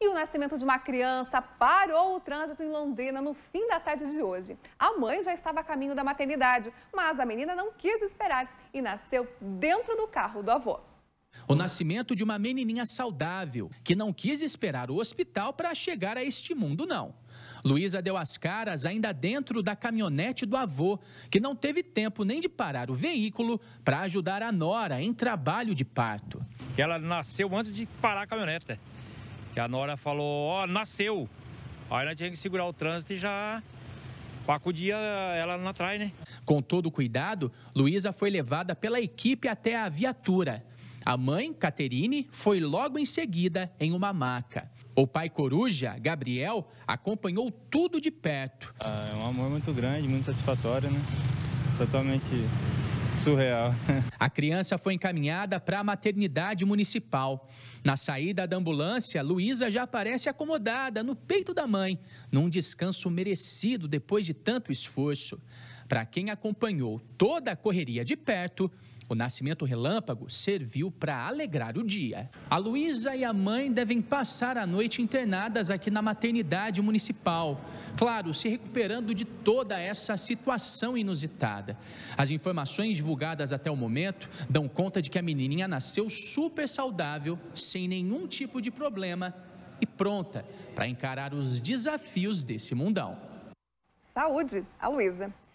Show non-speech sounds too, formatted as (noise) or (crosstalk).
E o nascimento de uma criança parou o trânsito em Londrina no fim da tarde de hoje. A mãe já estava a caminho da maternidade, mas a menina não quis esperar e nasceu dentro do carro do avô. O nascimento de uma menininha saudável, que não quis esperar o hospital para chegar a este mundo, não. Luísa deu as caras ainda dentro da caminhonete do avô, que não teve tempo nem de parar o veículo para ajudar a nora em trabalho de parto. Ela nasceu antes de parar a caminhonete. E a Nora falou, ó, oh, nasceu. Aí nós tinha que segurar o trânsito e já Paco dia ela não atrai, né? Com todo o cuidado, Luísa foi levada pela equipe até a viatura. A mãe, Caterine, foi logo em seguida em uma maca. O pai coruja, Gabriel, acompanhou tudo de perto. Ah, é um amor muito grande, muito satisfatório, né? Totalmente Surreal. (laughs) A criança foi encaminhada para a maternidade municipal. Na saída da ambulância, Luísa já aparece acomodada no peito da mãe, num descanso merecido depois de tanto esforço. Para quem acompanhou toda a correria de perto, o nascimento relâmpago serviu para alegrar o dia. A Luísa e a mãe devem passar a noite internadas aqui na maternidade municipal. Claro, se recuperando de toda essa situação inusitada. As informações divulgadas até o momento dão conta de que a menininha nasceu super saudável, sem nenhum tipo de problema e pronta para encarar os desafios desse mundão. Saúde, a Luísa.